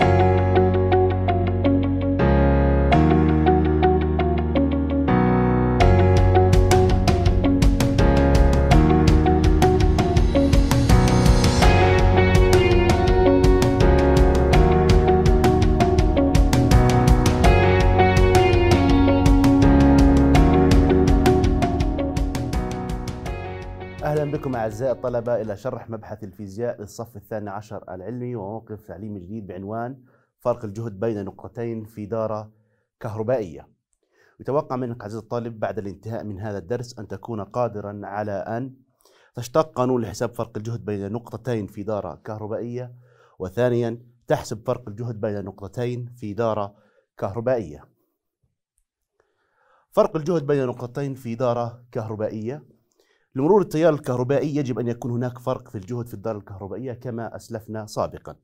you. الطلبة إلى شرح مبحث الفيزياء للصف الثاني عشر العلمي وموقف تعليمي جديد بعنوان فرق الجهد بين نقطتين في دارة كهربائية يتوقع منك عزيزي الطالب بعد الانتهاء من هذا الدرس أن تكون قادرا على أن تشتق قانون لحساب فرق الجهد بين نقطتين في دارة كهربائية وثانيا تحسب فرق الجهد بين نقطتين في دارة كهربائية فرق الجهد بين نقطتين في دارة كهربائية لمرور التيار الكهربائي يجب أن يكون هناك فرق في الجهد في الدار الكهربائية كما أسلفنا سابقا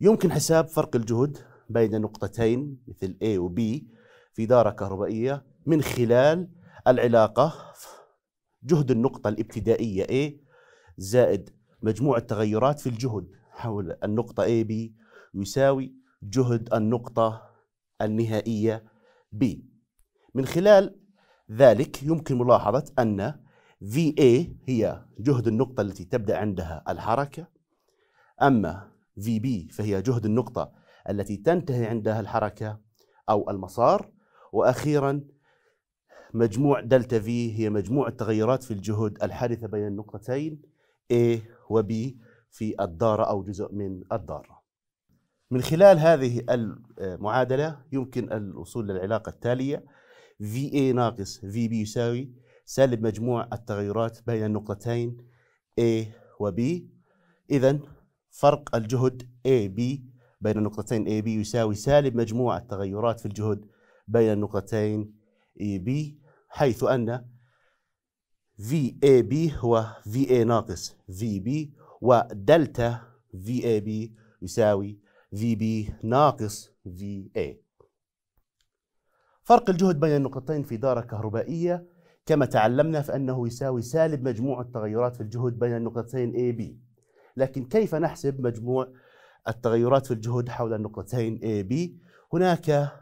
يمكن حساب فرق الجهد بين نقطتين مثل A و B في دارة كهربائية من خلال العلاقة جهد النقطة الابتدائية A زائد مجموع التغيرات في الجهد حول النقطة A B يساوي جهد النقطة النهائية B من خلال ذلك يمكن ملاحظة أن في اي هي جهد النقطة التي تبدأ عندها الحركة أما في بي فهي جهد النقطة التي تنتهي عندها الحركة أو المسار وأخيرا مجموع دلتا في هي مجموع التغيرات في الجهد الحادثة بين النقطتين A و B في الدارة أو جزء من الدارة من خلال هذه المعادلة يمكن الوصول للعلاقة التالية VA ناقص VB يساوي سالب مجموع التغيرات بين النقطتين A و B إذا فرق الجهد AB بين النقطتين AB يساوي سالب مجموع التغيرات في الجهد بين النقطتين EB حيث أن VAB هو VA ناقص VB ودلتا VAB يساوي VB ناقص VA فرق الجهد بين النقطتين في دارة كهربائية كما تعلمنا فأنه يساوي سالب مجموع التغيرات في الجهد بين النقطتين A B لكن كيف نحسب مجموع التغيرات في الجهد حول النقطتين A B هناك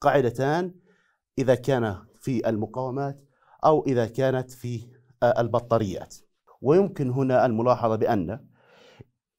قاعدتان إذا كان في المقاومات أو إذا كانت في آه، البطاريات ويمكن هنا الملاحظة بأن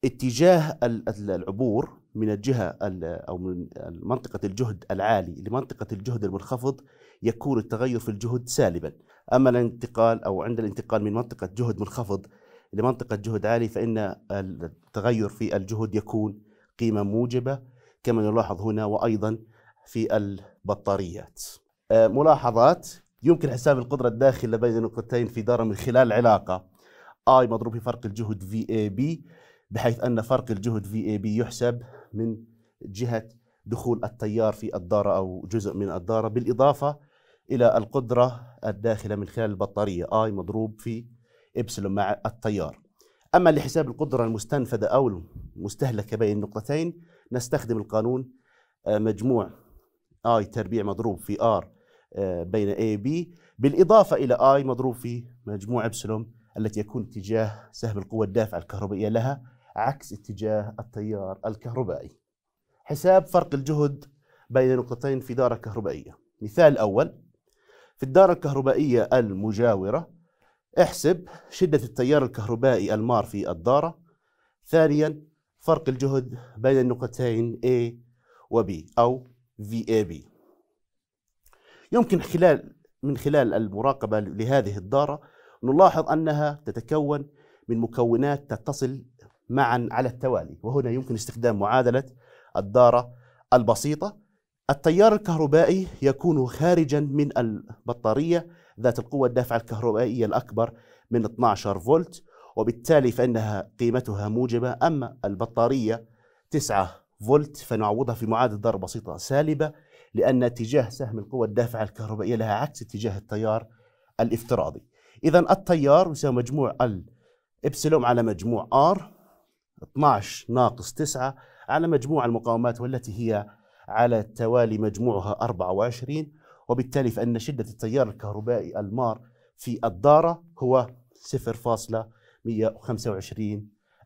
اتجاه العبور من الجهة أو من منطقة الجهد العالي لمنطقة الجهد المنخفض يكون التغير في الجهد سالبا أما الانتقال أو عند الانتقال من منطقة جهد منخفض لمنطقة جهد عالي فإن التغير في الجهد يكون قيمة موجبة كما نلاحظ هنا وأيضا في البطاريات آه، ملاحظات يمكن حساب القدرة الداخلة بين النقطتين في دارة من خلال العلاقة I مضروب في فرق الجهد VAB بحيث أن فرق الجهد VAB يحسب من جهة دخول التيار في الدارة أو جزء من الدارة بالإضافة الى القدره الداخله من خلال البطاريه اي مضروب في ابسلون مع التيار اما لحساب القدره المستنفذه او المستهلكه بين النقطتين نستخدم القانون آه، مجموع اي تربيع مضروب في ار آه، بين اي بي بالاضافه الى اي مضروب في مجموع ابسلون التي يكون اتجاه سهم القوه الدافعه الكهربائيه لها عكس اتجاه التيار الكهربائي. حساب فرق الجهد بين نقطتين في دارة كهربائية. مثال أول في الدارة الكهربائية المجاورة احسب شدة التيار الكهربائي المار في الدارة ثانيا فرق الجهد بين النقطتين A و B أو VAB يمكن خلال من خلال المراقبة لهذه الدارة نلاحظ أنها تتكون من مكونات تتصل معا على التوالي وهنا يمكن استخدام معادلة الدارة البسيطة التيار الكهربائي يكون خارجا من البطارية ذات القوة الدافعة الكهربائية الأكبر من 12 فولت وبالتالي فإنها قيمتها موجبة أما البطارية 9 فولت فنعوضها في معادلة ضرب بسيطة سالبة لأن اتجاه سهم القوة الدافعة الكهربائية لها عكس اتجاه التيار الافتراضي إذا التيار يساوي مجموع الإبسلوم على مجموع R 12 ناقص 9 على مجموع المقاومات والتي هي على التوالي مجموعها 24 وبالتالي فإن شدة التيار الكهربائي المار في الدارة هو 0.125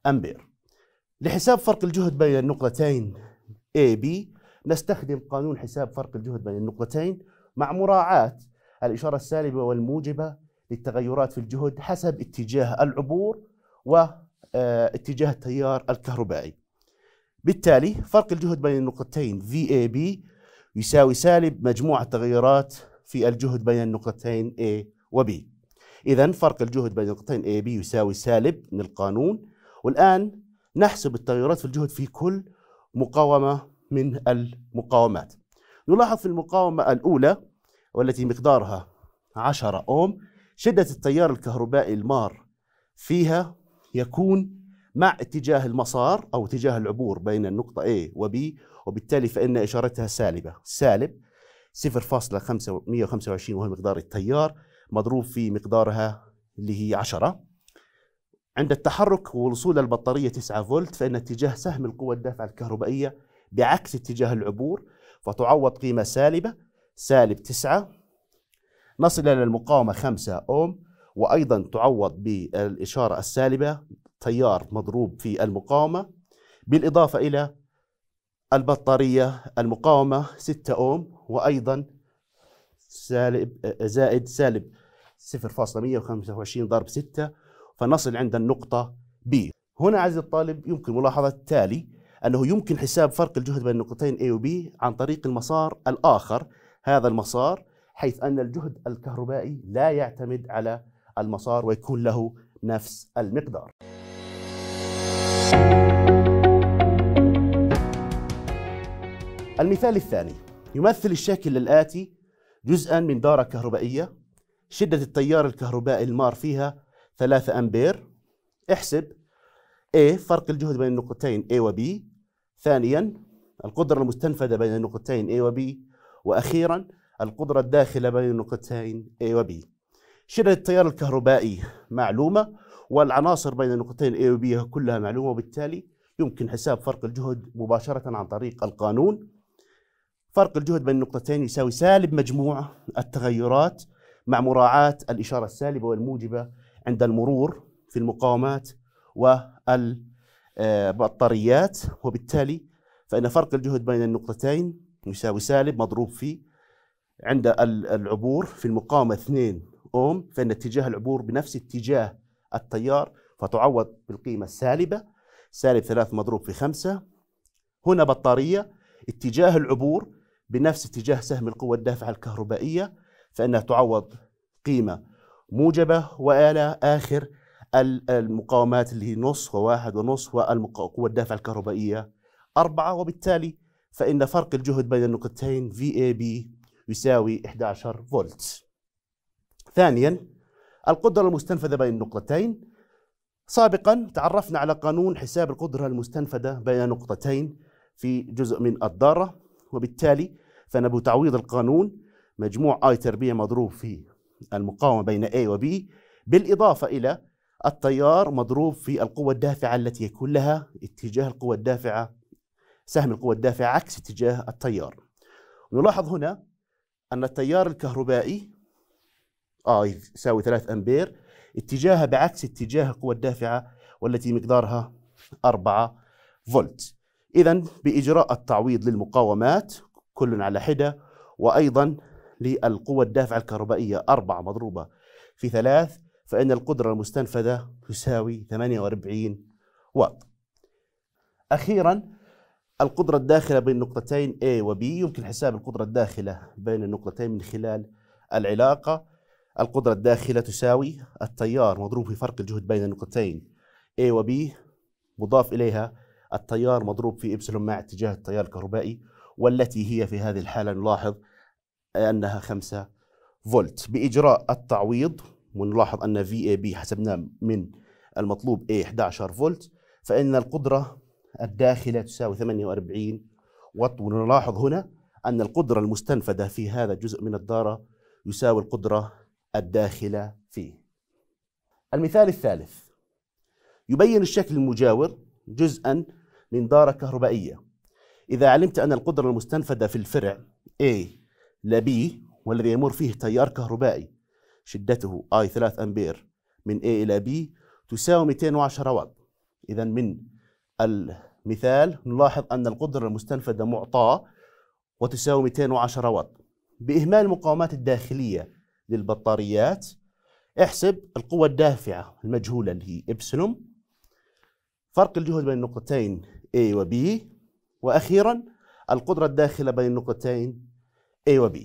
أمبير لحساب فرق الجهد بين النقطتين AB نستخدم قانون حساب فرق الجهد بين النقطتين مع مراعاة الإشارة السالبة والموجبة للتغيرات في الجهد حسب اتجاه العبور واتجاه آه، التيار الكهربائي بالتالي فرق الجهد بين النقطتين VAB يساوي سالب مجموع التغيرات في الجهد بين النقطتين A و B إذا فرق الجهد بين النقطتين A B يساوي سالب من القانون والآن نحسب التغيرات في الجهد في كل مقاومة من المقاومات نلاحظ في المقاومة الأولى والتي مقدارها 10 أوم شدة التيار الكهربائي المار فيها يكون مع اتجاه المسار أو اتجاه العبور بين النقطة A و B وبالتالي فإن إشارتها سالبة سالب 0.125 وهو مقدار التيار مضروب في مقدارها اللي هي 10 عند التحرك ووصول البطارية 9 فولت فإن اتجاه سهم القوة الدافعة الكهربائية بعكس اتجاه العبور فتعوض قيمة سالبة سالب 9 نصل إلى المقاومة 5 أوم وأيضا تعوض بالإشارة السالبة تيار مضروب في المقاومة بالإضافة إلى البطارية المقاومة 6 أوم وأيضا سالب زائد سالب 0.125 ضرب 6 فنصل عند النقطة B هنا عزيزي الطالب يمكن ملاحظة التالي أنه يمكن حساب فرق الجهد بين النقطتين A و B عن طريق المسار الآخر هذا المسار حيث أن الجهد الكهربائي لا يعتمد على المسار ويكون له نفس المقدار المثال الثاني يمثل الشكل الآتي جزءا من دارة كهربائية شدة التيار الكهربائي المار فيها 3 أمبير احسب A فرق الجهد بين النقطتين A و B ثانيا القدرة المستنفذة بين النقطتين A و B وأخيرا القدرة الداخلة بين النقطتين A و B شدة التيار الكهربائي معلومة والعناصر بين النقطتين A و B كلها معلومة وبالتالي يمكن حساب فرق الجهد مباشرة عن طريق القانون فرق الجهد بين النقطتين يساوي سالب مجموع التغيرات مع مراعاة الإشارة السالبة والموجبة عند المرور في المقاومات والبطاريات وبالتالي فإن فرق الجهد بين النقطتين يساوي سالب مضروب في عند العبور في المقاومة 2 أوم فإن اتجاه العبور بنفس اتجاه التيار فتعوض بالقيمة السالبة سالب ثلاث مضروب في خمسة هنا بطارية اتجاه العبور بنفس اتجاه سهم القوة الدافعة الكهربائية فإنها تعوض قيمة موجبة وإلى آخر المقاومات اللي هي نص وواحد ونص والقوة الدافعة الكهربائية أربعة وبالتالي فإن فرق الجهد بين النقطتين VAB يساوي 11 فولت ثانياً القدرة المستنفذة بين النقطتين سابقا تعرفنا على قانون حساب القدرة المستنفذة بين نقطتين في جزء من الضاره وبالتالي فنبو تعويض القانون مجموع اي تربيع مضروب في المقاومة بين A و B بالإضافة إلى التيار مضروب في القوة الدافعة التي يكون لها اتجاه القوة الدافعة سهم القوة الدافعة عكس اتجاه التيار نلاحظ هنا أن التيار الكهربائي اه يساوي 3 امبير اتجاهها بعكس اتجاه القوة الدافعة والتي مقدارها 4 فولت إذا بإجراء التعويض للمقاومات كل على حدة وأيضا للقوة الدافعة الكهربائية 4 مضروبة في 3 فإن القدرة المستنفذة تساوي 48 واط أخيرا القدرة الداخلة بين النقطتين A و B يمكن حساب القدرة الداخلة بين النقطتين من خلال العلاقة القدرة الداخلة تساوي التيار مضروب في فرق الجهد بين النقطتين A و B مضاف إليها التيار مضروب في إبسلون مع اتجاه التيار الكهربائي والتي هي في هذه الحالة نلاحظ أنها 5 فولت بإجراء التعويض ونلاحظ أن VAB حسبناه من المطلوب A 11 فولت فإن القدرة الداخلة تساوي 48 وات ونلاحظ هنا أن القدرة المستنفذة في هذا الجزء من الدارة يساوي القدرة الداخل فيه المثال الثالث يبين الشكل المجاور جزءا من دارة كهربائية إذا علمت أن القدرة المستنفذة في الفرع A ل B والذي يمر فيه تيار كهربائي شدته I 3 أمبير من A إلى B تساوي 210 واط إذا من المثال نلاحظ أن القدرة المستنفذة معطاة وتساوي 210 واط بإهمال المقاومات الداخلية للبطاريات احسب القوة الدافعة المجهولة اللي هي إبسلوم فرق الجهد بين النقطتين A و B وأخيرا القدرة الداخلة بين النقطتين A و B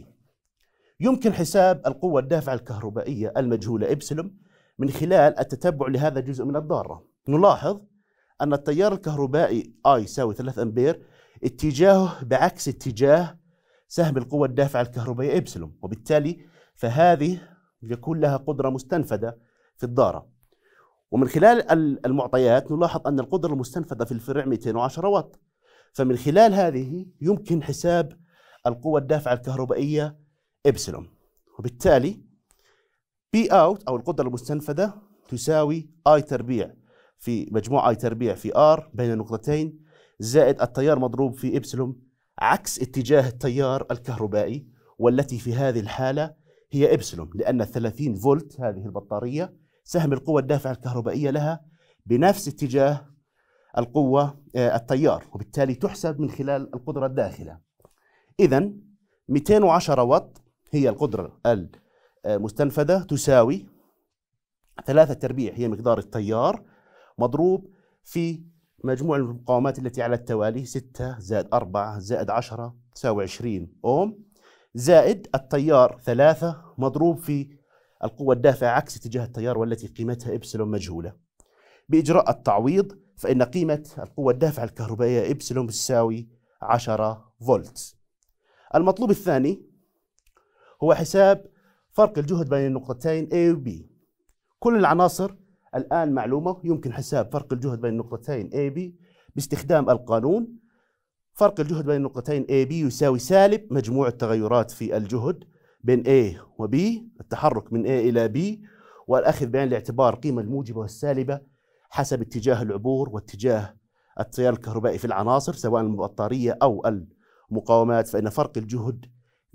يمكن حساب القوة الدافعة الكهربائية المجهولة إبسلوم من خلال التتبع لهذا الجزء من الضارة نلاحظ أن التيار الكهربائي I يساوي 3 أمبير اتجاهه بعكس اتجاه سهم القوة الدافعة الكهربائية إبسلوم وبالتالي فهذه يكون لها قدرة مستنفذة في الدارة ومن خلال المعطيات نلاحظ أن القدرة المستنفذة في الفرع 210 واط فمن خلال هذه يمكن حساب القوة الدافعة الكهربائية إبسلون وبالتالي بي أوت أو القدرة المستنفذة تساوي آي تربيع في مجموع آي تربيع في آر بين النقطتين زائد التيار مضروب في إبسلون عكس اتجاه التيار الكهربائي والتي في هذه الحالة هي إبسلون لأن 30 فولت هذه البطارية سهم القوة الدافعة الكهربائية لها بنفس اتجاه القوة آه، التيار وبالتالي تحسب من خلال القدرة الداخلة إذا 210 واط هي القدرة المستنفذة آه، تساوي ثلاثة تربيع هي مقدار التيار مضروب في مجموع المقاومات التي على التوالي 6 زائد 4 زائد 10 تساوي 20 أوم زائد التيار ثلاثة مضروب في القوة الدافعة عكس اتجاه التيار والتي قيمتها إبسلون مجهولة بإجراء التعويض فإن قيمة القوة الدافعة الكهربائية إبسلون تساوي 10 فولت المطلوب الثاني هو حساب فرق الجهد بين النقطتين A و B كل العناصر الآن معلومة يمكن حساب فرق الجهد بين النقطتين A و B باستخدام القانون فرق الجهد بين النقطتين AB يساوي سالب مجموع التغيرات في الجهد بين A و B التحرك من A إلى B والأخذ بعين الاعتبار القيمة الموجبة والسالبة حسب اتجاه العبور واتجاه التيار الكهربائي في العناصر سواء البطارية أو المقاومات فإن فرق الجهد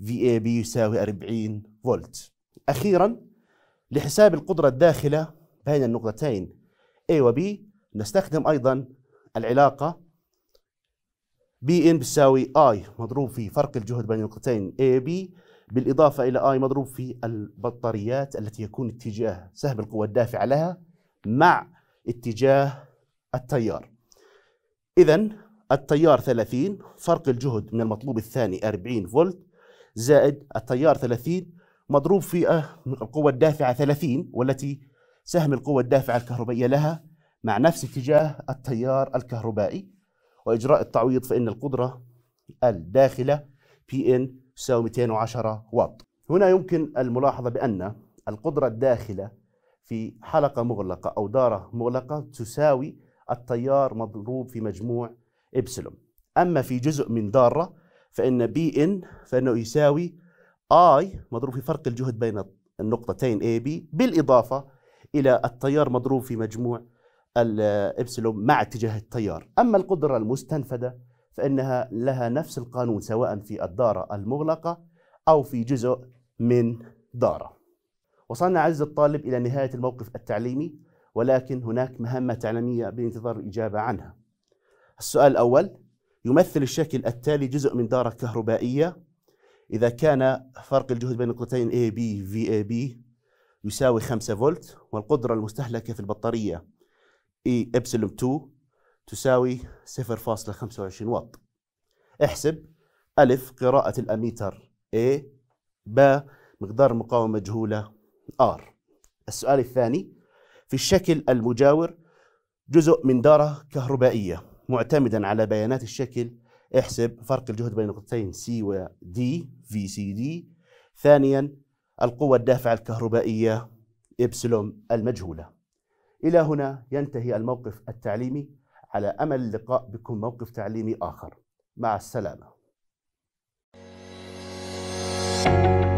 VAB يساوي 40 فولت أخيرا لحساب القدرة الداخلة بين النقطتين A و B نستخدم أيضا العلاقة بي ان بتساوي اي مضروب في فرق الجهد بين النقطتين اي بي بالاضافه الى اي مضروب في البطاريات التي يكون اتجاه سهم القوه الدافعه لها مع اتجاه التيار. اذا التيار 30 فرق الجهد من المطلوب الثاني 40 فولت زائد التيار 30 مضروب في أه، القوة الدافعة 30 والتي سهم القوة الدافعة الكهربائية لها مع نفس اتجاه التيار الكهربائي وإجراء التعويض فإن القدرة الداخلة بي إن تساوي 210 واط هنا يمكن الملاحظة بأن القدرة الداخلة في حلقة مغلقة أو دارة مغلقة تساوي التيار مضروب في مجموع إبسلون أما في جزء من دارة فإن بي إن فإنه يساوي آي مضروب في فرق الجهد بين النقطتين اي بي بالإضافة إلى التيار مضروب في مجموع الإبسلون مع اتجاه التيار أما القدرة المستنفذة فإنها لها نفس القانون سواء في الدارة المغلقة أو في جزء من دارة وصلنا عز الطالب إلى نهاية الموقف التعليمي ولكن هناك مهمة تعليمية بانتظار الإجابة عنها السؤال الأول يمثل الشكل التالي جزء من دارة كهربائية إذا كان فرق الجهد بين القطعين AB VAB يساوي 5 فولت والقدرة المستهلكة في البطارية اي ابسلون 2 تساوي 0.25 واط احسب ألف قراءة الأميتر A ب مقدار مقاومة مجهولة R السؤال الثاني في الشكل المجاور جزء من دارة كهربائية معتمدا على بيانات الشكل احسب فرق الجهد بين نقطتين C و D في سي دي ثانيا القوة الدافعة الكهربائية ابسلوم المجهولة إلى هنا ينتهي الموقف التعليمي على أمل اللقاء بكم موقف تعليمي آخر مع السلامة thank you